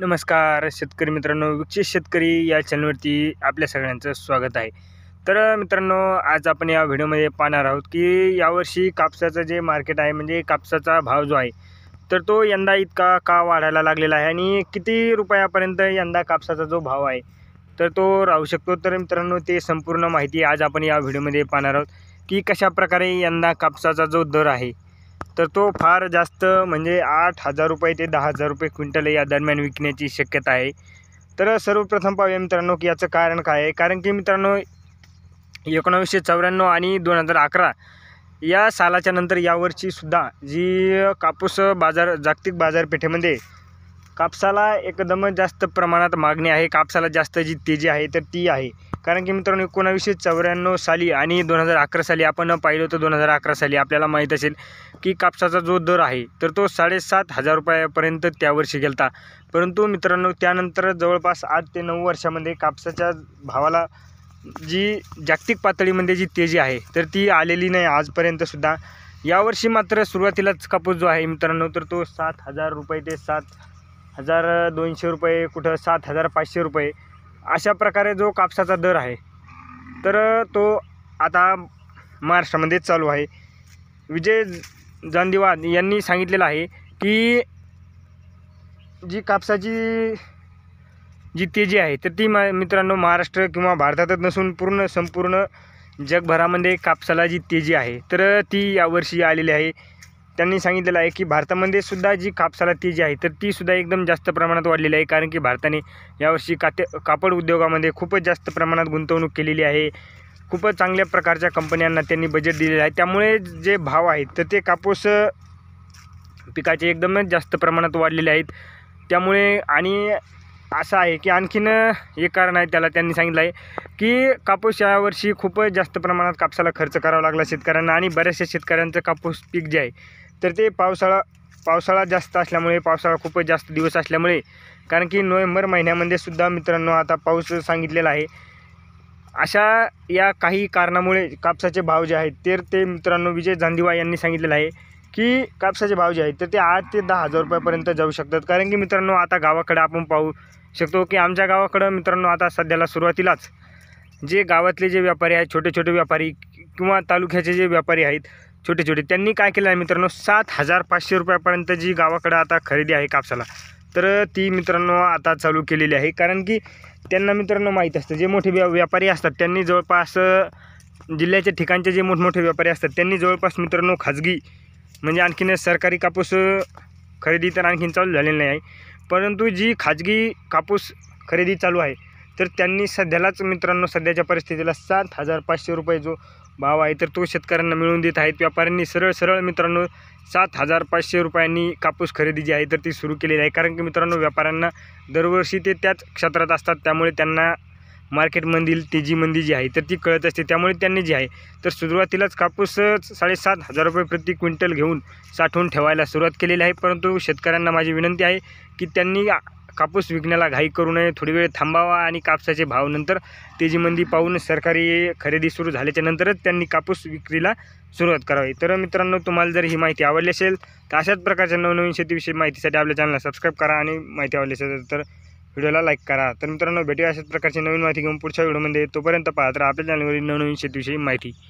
नमस्कार शेतकरी मित्रांनो विकसित शेतकरी या चॅनलवरती आपल्या सगळ्यांचं स्वागत आहे तर मित्रांनो आज आपण या व्हिडिओमध्ये पाहणार आहोत की यावर्षी कापसाचं जे मार्केट आहे म्हणजे कापसाचा भाव जो आहे तर तो यंदा इतका का वाढायला लागलेला आहे आणि किती रुपयापर्यंत यंदा कापसाचा जो भाव आहे तर तो राहू शकतो तर मित्रांनो ते संपूर्ण माहिती आज आपण या व्हिडिओमध्ये पाहणार आहोत की कशाप्रकारे यंदा कापसाचा जो दर आहे तर तो फार जास्त म्हणजे आठ हजार रुपये ते दहा हजार रुपये क्विंटल या दरम्यान विकण्याची शक्यता आहे तर सर्वप्रथम पाहूया मित्रांनो की याचं कारण काय आहे कारण की मित्रांनो एकोणावीसशे चौऱ्याण्णव आणि दोन हजार अकरा या सालाच्या नंतर यावर्षीसुद्धा जी कापूस बाजार जागतिक बाजारपेठेमध्ये कापसाला एकदमच जास्त प्रमाणात मागणी आहे कापसाला जास्त जी तेजी आहे तर ती आहे कारण की मित्रांनो एकोणावीसशे चौऱ्याण्णव साली आणि दोन हजार अकरा साली आपण पाहिलं होतं दोन हजार अकरा साली आपल्याला माहीत असेल की कापसाचा जो दर आहे तर तो साडेसात हजार रुपयापर्यंत त्या वर्षी गेलता परंतु मित्रांनो त्यानंतर जवळपास आठ ते नऊ वर्षामध्ये कापसाच्या भावाला जी जागतिक पातळीमध्ये जी तेजी आहे तर ती आलेली नाही आजपर्यंतसुद्धा यावर्षी मात्र सुरुवातीलाच कापूस जो आहे मित्रांनो तर तो सात हजार रुपये ते सात हजार दोनशे रुपये कुठं सात हजार पाचशे रुपये अशा प्रकारे जो कापसाचा दर आहे तर तो आता महाराष्ट्रामध्ये चालू आहे विजय जांदिवाद यांनी सांगितलेलं आहे की जी कापसाची जी तेजी आहे तर ती मित्रांनो महाराष्ट्र किंवा भारतातच नसून पूर्ण संपूर्ण जगभरामध्ये कापसाला जी तेजी आहे तर ती यावर्षी आलेली आहे त्यांनी सांगितलेलं आहे की भारतामध्ये सुद्धा जी कापसाला ती जी आहे तर ती सुद्धा एकदम जास्त प्रमाणात वाढलेली आहे कारण की भारताने यावर्षी काते कापड उद्योगामध्ये खूपच जास्त प्रमाणात गुंतवणूक केलेली आहे खूपच चांगल्या प्रकारच्या कंपन्यांना त्यांनी बजेट दिलेलं आहे त्यामुळे जे भाव आहेत तर ते कापूस पिकाचे एकदमच जास्त प्रमाणात वाढलेले आहेत त्यामुळे आणि असं आहे की आणखीन एक कारण आहे त्याला त्यांनी सांगितलं आहे की कापूस यावर्षी खूपच जास्त प्रमाणात कापसाला खर्च करावा लागला शेतकऱ्यांना आणि बऱ्याचशा शेतकऱ्यांचं कापूस पीक जे आहे तर ते पावसाळा पावसाळा जास्त असल्यामुळे पावसाळा खूपच जास्त दिवस असल्यामुळे कारण की नोव्हेंबर महिन्यामध्ये सुद्धा मित्रांनो आता पाऊस सांगितलेला आहे अशा या काही कारणामुळे कापसाचे भाव जे आहेत तर ते मित्रांनो विजय जांदिवा यांनी सांगितलेलं आहे की कापसाचे भाव जे आहेत तर ते आठ ते दहा हजार रुपयापर्यंत जाऊ शकतात कारण की मित्रांनो आता गावाकडे आपण पाहू शकतो की आमच्या गावाकडं मित्रांनो आता सध्याला सुरुवातीलाच जे गावातले जे व्यापारी आहेत छोटे छोटे व्यापारी किंवा तालुक्याचे जे व्यापारी आहेत छोटे छोटे त्यांनी काय केलं आहे मित्रांनो सात हजार पाचशे रुपयापर्यंत जी गावाकडं आता खरेदी आहे कापसाला तर ती मित्रांनो आता चालू केलेली आहे कारण की त्यांना मित्रांनो माहीत असतं जे मोठे व्यापारी असतात त्यांनी जवळपास जिल्ह्याच्या ठिकाणचे जे मोठमोठे व्यापारी असतात त्यांनी जवळपास मित्रांनो खाजगी म्हणजे आणखीन सरकारी कापूस खरेदी तर आणखीन चालू झालेली नाही आहे परंतु जी खाजगी कापूस खरेदी चालू आहे तर त्यांनी सध्यालाच मित्रांनो सध्याच्या परिस्थितीला सात हजार पाचशे रुपये जो भाव आहे तर तो शेतकऱ्यांना मिळवून देत आहेत व्यापाऱ्यांनी सरळ सरळ मित्रांनो सात हजार पाचशे रुपयांनी कापूस खरेदी जी आहे तर ती सुरू केलेली आहे कारण की मित्रांनो व्यापाऱ्यांना दरवर्षी ते त्याच क्षेत्रात असतात त्यामुळे त्यांना मार्केटमधील तेजी मंदी जी आहे तर ती कळत असते त्यामुळे त्यांनी जी आहे तर सुरुवातीलाच कापूस साडेसात हजार रुपये प्रति क्विंटल घेऊन साठवून ठेवायला सुरुवात केलेली आहे परंतु शेतकऱ्यांना माझी विनंती आहे की त्यांनी कापूस विकण्याला घाई करू नये थोडी वेळ थांबावा आणि कापसाचे भाव नंतर तेजीमंदी पाहून सरकारी खरेदी सुरू झाल्याच्या नंतरच त्यांनी कापूस विक्रीला सुरुवात करावी तर मित्रांनो तुम्हाला जर ही माहिती आवडली असेल तर अशाच प्रकारच्या नवनवीन शेतीविषयी माहितीसाठी आपल्या चॅनलला सबस्क्राईब करा आणि माहिती आवडली असेल तर व्हिडिओला लाईक करा तर मित्रांनो भेटूया अशाच प्रकारची नवीन माहिती घेऊन पुढच्या व्हिडिओमध्ये तोपर्यंत पाहत राहा आपल्या चॅनलवरील नवनवीन शेतीविषयी माहिती